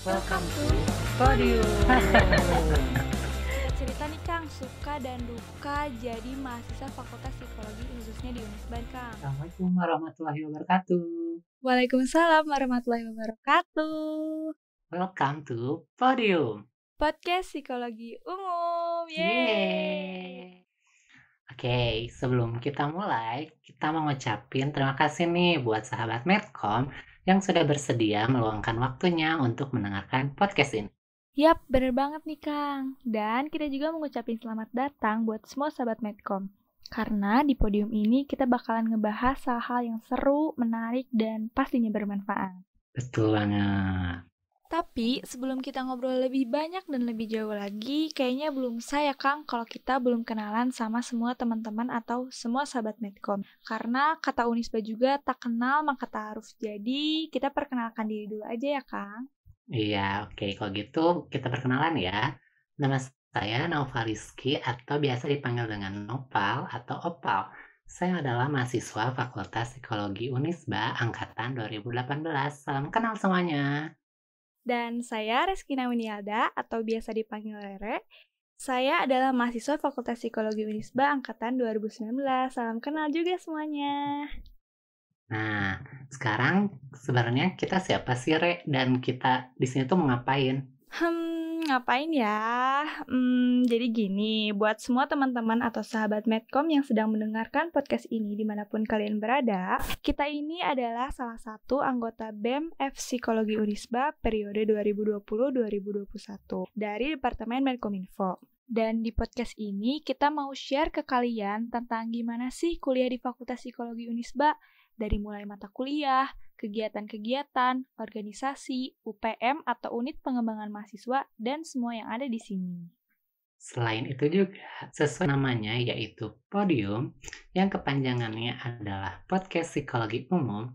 Welcome to Podium. Cerita nih Kang, suka dan duka jadi mahasiswa Fakultas Psikologi khususnya di Unisban Kang. Assalamualaikum warahmatullahi wabarakatuh. Waalaikumsalam warahmatullahi wabarakatuh. Welcome to Podium. Podcast Psikologi Umum. Yeay. Oke, sebelum kita mulai, kita mau ngucapin terima kasih nih buat sahabat Medcom yang sudah bersedia meluangkan waktunya untuk mendengarkan podcast ini. Yap, bener banget nih Kang. Dan kita juga mengucapkan selamat datang buat semua sahabat Medcom. Karena di podium ini kita bakalan ngebahas hal-hal yang seru, menarik, dan pastinya bermanfaat. Betul banget. Tapi sebelum kita ngobrol lebih banyak dan lebih jauh lagi, kayaknya belum saya Kang kalau kita belum kenalan sama semua teman-teman atau semua sahabat Medcom. Karena kata Unisba juga tak kenal maka harus Jadi kita perkenalkan diri dulu aja ya Kang. Iya, oke. Okay. Kalau gitu kita perkenalan ya. Nama saya Nova Rizky atau biasa dipanggil dengan Nopal atau Opal. Saya adalah mahasiswa Fakultas Psikologi Unisba Angkatan 2018. Salam kenal semuanya. Dan saya Reskina Winialda atau biasa dipanggil Rere. Saya adalah mahasiswa Fakultas Psikologi Unisba angkatan 2019. Salam kenal juga semuanya. Nah, sekarang sebenarnya kita siapa sih Re dan kita di sini tuh mau ngapain? Hmm, ngapain ya? Hmm, jadi gini, buat semua teman-teman atau sahabat Medcom yang sedang mendengarkan podcast ini dimanapun kalian berada, kita ini adalah salah satu anggota BEM F Psikologi Unisba periode 2020-2021 dari Departemen Info Dan di podcast ini kita mau share ke kalian tentang gimana sih kuliah di Fakultas Psikologi Unisba dari mulai mata kuliah, kegiatan-kegiatan, organisasi, UPM atau unit pengembangan mahasiswa, dan semua yang ada di sini. Selain itu juga, sesuai namanya yaitu podium, yang kepanjangannya adalah podcast psikologi umum,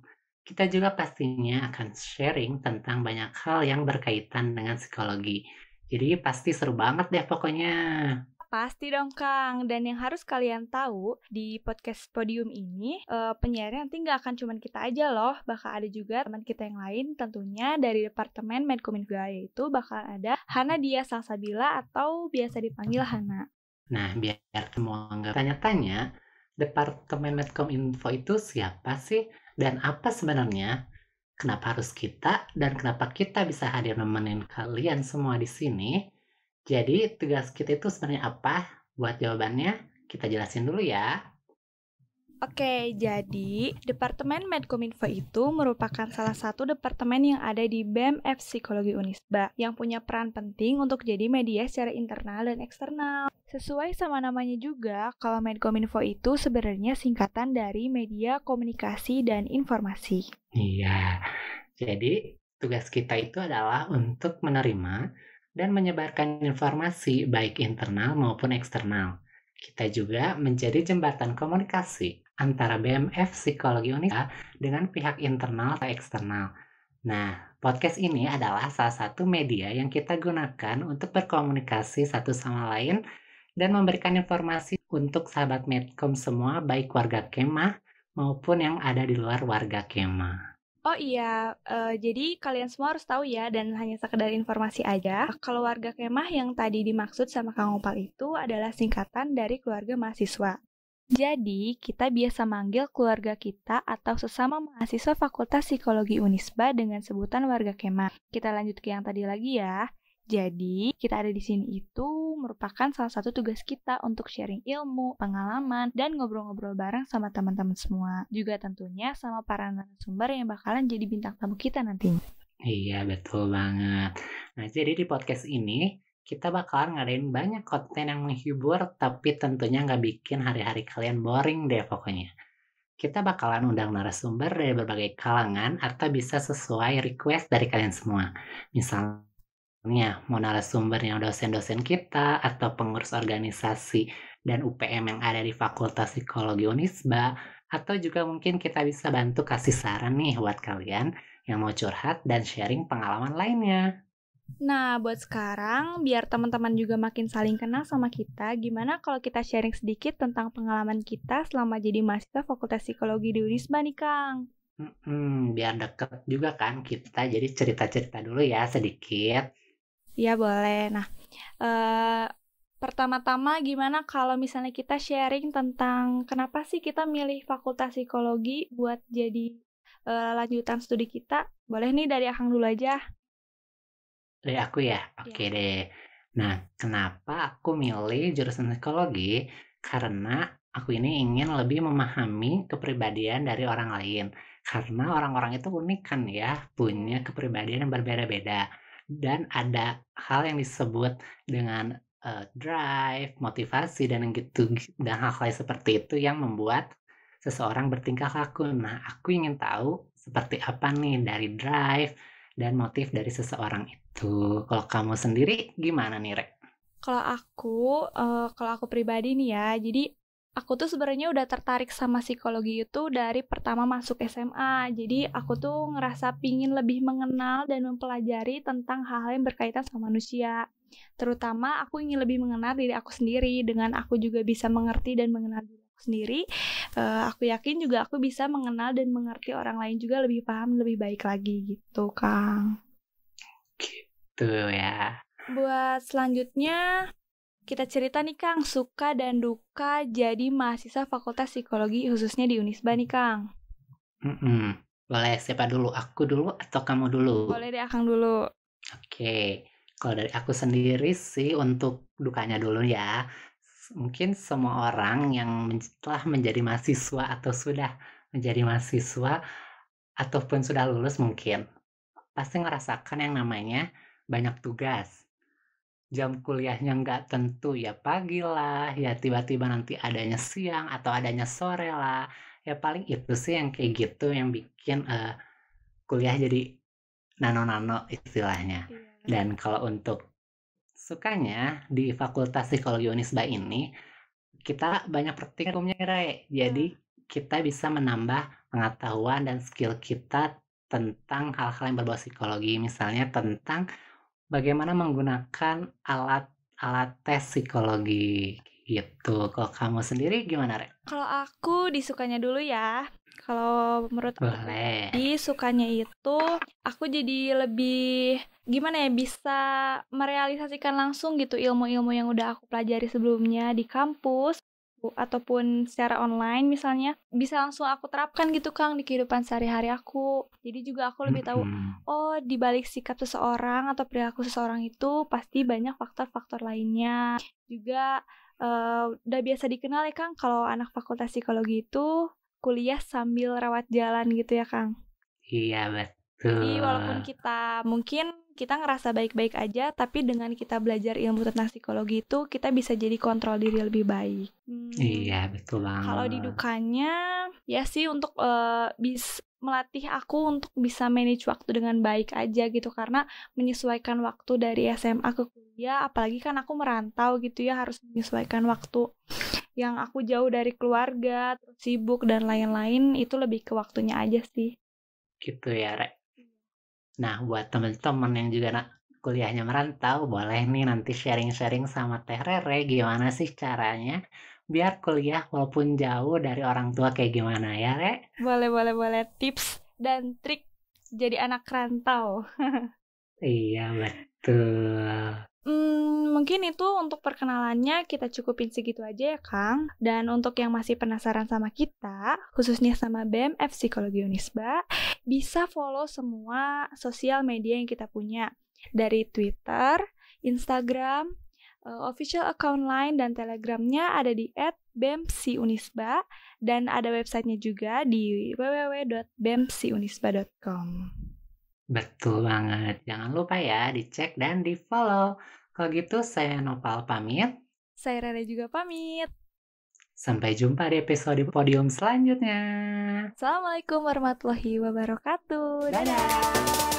kita juga pastinya akan sharing tentang banyak hal yang berkaitan dengan psikologi. Jadi pasti seru banget deh pokoknya. Pasti dong Kang. Dan yang harus kalian tahu di podcast Podium ini uh, penyiarnya nanti nggak akan cuman kita aja loh, bakal ada juga teman kita yang lain tentunya dari Departemen Menkominfo yaitu bakal ada Hana Dia Salsabila atau biasa dipanggil Hana. Nah, biar semua nggak tanya-tanya, Departemen Medcom Info itu siapa sih? Dan apa sebenarnya? Kenapa harus kita? Dan kenapa kita bisa hadir nemenin kalian semua di sini? Jadi tugas kita itu sebenarnya apa? Buat jawabannya kita jelasin dulu ya. Oke, jadi Departemen Medkominfo itu merupakan salah satu departemen yang ada di BMF e Psikologi Unisba yang punya peran penting untuk jadi media secara internal dan eksternal. Sesuai sama namanya juga, kalau Medkominfo itu sebenarnya singkatan dari Media Komunikasi dan Informasi. Iya, jadi tugas kita itu adalah untuk menerima dan menyebarkan informasi baik internal maupun eksternal. Kita juga menjadi jembatan komunikasi antara BMF Psikologi Unika dengan pihak internal atau eksternal. Nah, podcast ini adalah salah satu media yang kita gunakan untuk berkomunikasi satu sama lain dan memberikan informasi untuk sahabat Medcom semua baik warga kemah maupun yang ada di luar warga kemah. Oh iya, uh, jadi kalian semua harus tahu ya dan hanya sekedar informasi aja. Kalau warga kemah yang tadi dimaksud sama Kang Opal itu adalah singkatan dari keluarga mahasiswa. Jadi, kita biasa manggil keluarga kita atau sesama mahasiswa Fakultas Psikologi Unisba dengan sebutan warga kemah. Kita lanjut ke yang tadi lagi ya. Jadi, kita ada di sini itu merupakan salah satu tugas kita untuk sharing ilmu, pengalaman, dan ngobrol-ngobrol bareng sama teman-teman semua. Juga tentunya sama para narasumber yang bakalan jadi bintang tamu kita nantinya. Iya, betul banget. Nah, jadi di podcast ini, kita bakalan ngadain banyak konten yang menghibur, tapi tentunya nggak bikin hari-hari kalian boring deh pokoknya. Kita bakalan undang narasumber dari berbagai kalangan atau bisa sesuai request dari kalian semua. Misalnya ya mau yang dosen-dosen kita atau pengurus organisasi dan UPM yang ada di Fakultas Psikologi Unisba atau juga mungkin kita bisa bantu kasih saran nih buat kalian yang mau curhat dan sharing pengalaman lainnya. Nah, buat sekarang, biar teman-teman juga makin saling kenal sama kita, gimana kalau kita sharing sedikit tentang pengalaman kita selama jadi mahasiswa Fakultas Psikologi di Unisba nih, Kang? Hmm, biar deket juga kan kita, jadi cerita-cerita dulu ya sedikit. Iya boleh. Nah, uh, pertama-tama gimana kalau misalnya kita sharing tentang kenapa sih kita milih Fakultas Psikologi buat jadi uh, lanjutan studi kita? Boleh nih dari Akang dulu aja. Dari aku ya? Iya. Oke ya. deh. Nah, kenapa aku milih jurusan psikologi? Karena aku ini ingin lebih memahami kepribadian dari orang lain. Karena orang-orang itu unik kan ya, punya kepribadian yang berbeda-beda dan ada hal yang disebut dengan uh, drive, motivasi dan gitu dan hal-hal seperti itu yang membuat seseorang bertingkah laku. Nah, aku ingin tahu seperti apa nih dari drive dan motif dari seseorang itu. Kalau kamu sendiri gimana nih, Rek? Kalau aku, uh, kalau aku pribadi nih ya, jadi aku tuh sebenarnya udah tertarik sama psikologi itu dari pertama masuk SMA. Jadi aku tuh ngerasa pingin lebih mengenal dan mempelajari tentang hal-hal yang berkaitan sama manusia. Terutama aku ingin lebih mengenal diri aku sendiri dengan aku juga bisa mengerti dan mengenal diri aku sendiri. Uh, aku yakin juga aku bisa mengenal dan mengerti orang lain juga lebih paham lebih baik lagi gitu, Kang. Gitu ya. Buat selanjutnya kita cerita nih Kang, suka dan duka jadi mahasiswa Fakultas Psikologi khususnya di Unisba nih Kang. Mm -mm. Boleh siapa dulu? Aku dulu atau kamu dulu? Boleh deh Kang dulu. Oke, okay. kalau dari aku sendiri sih untuk dukanya dulu ya. Mungkin semua orang yang telah menjadi mahasiswa atau sudah menjadi mahasiswa ataupun sudah lulus mungkin pasti ngerasakan yang namanya banyak tugas jam kuliahnya nggak tentu ya pagi lah ya tiba-tiba nanti adanya siang atau adanya sore lah ya paling itu sih yang kayak gitu yang bikin uh, kuliah jadi nano-nano istilahnya iya. dan kalau untuk sukanya di Fakultas Psikologi Unisba ini kita banyak praktikumnya ray jadi iya. kita bisa menambah pengetahuan dan skill kita tentang hal-hal yang berbau psikologi misalnya tentang bagaimana menggunakan alat alat tes psikologi gitu. Kalau kamu sendiri gimana, Re? Kalau aku disukanya dulu ya. Kalau menurut Boleh. aku disukanya itu aku jadi lebih gimana ya bisa merealisasikan langsung gitu ilmu-ilmu yang udah aku pelajari sebelumnya di kampus ataupun secara online misalnya bisa langsung aku terapkan gitu Kang di kehidupan sehari-hari aku. Jadi juga aku lebih tahu oh di balik sikap seseorang atau perilaku seseorang itu pasti banyak faktor-faktor lainnya. Juga uh, udah biasa dikenal ya Kang kalau anak fakultas psikologi itu kuliah sambil rawat jalan gitu ya Kang. Iya betul. Jadi walaupun kita mungkin kita ngerasa baik-baik aja, tapi dengan kita belajar ilmu tentang psikologi itu, kita bisa jadi kontrol diri lebih baik. Hmm. Iya, betul banget. Kalau di dukanya, ya sih untuk uh, bis melatih aku untuk bisa manage waktu dengan baik aja gitu karena menyesuaikan waktu dari SMA ke kuliah apalagi kan aku merantau gitu ya harus menyesuaikan waktu yang aku jauh dari keluarga terus sibuk dan lain-lain itu lebih ke waktunya aja sih gitu ya Rek Nah, buat teman-teman yang juga nak kuliahnya merantau, boleh nih nanti sharing-sharing sama Teh Rere gimana sih caranya biar kuliah walaupun jauh dari orang tua kayak gimana ya, Re? Boleh, boleh, boleh. Tips dan trik jadi anak rantau. iya, betul. Hmm, mungkin itu untuk perkenalannya kita cukupin segitu aja ya Kang. Dan untuk yang masih penasaran sama kita, khususnya sama BMF e Psikologi Unisba, bisa follow semua sosial media yang kita punya. Dari Twitter, Instagram, eh, official account line dan telegramnya ada di @bemsiunisba dan ada websitenya juga di www.bemsiunisba.com. Betul banget. Jangan lupa ya dicek dan di-follow. Kalau gitu saya Nopal pamit. Saya Rere juga pamit. Sampai jumpa di episode podium selanjutnya. Assalamualaikum warahmatullahi wabarakatuh. Dadah. Dadah.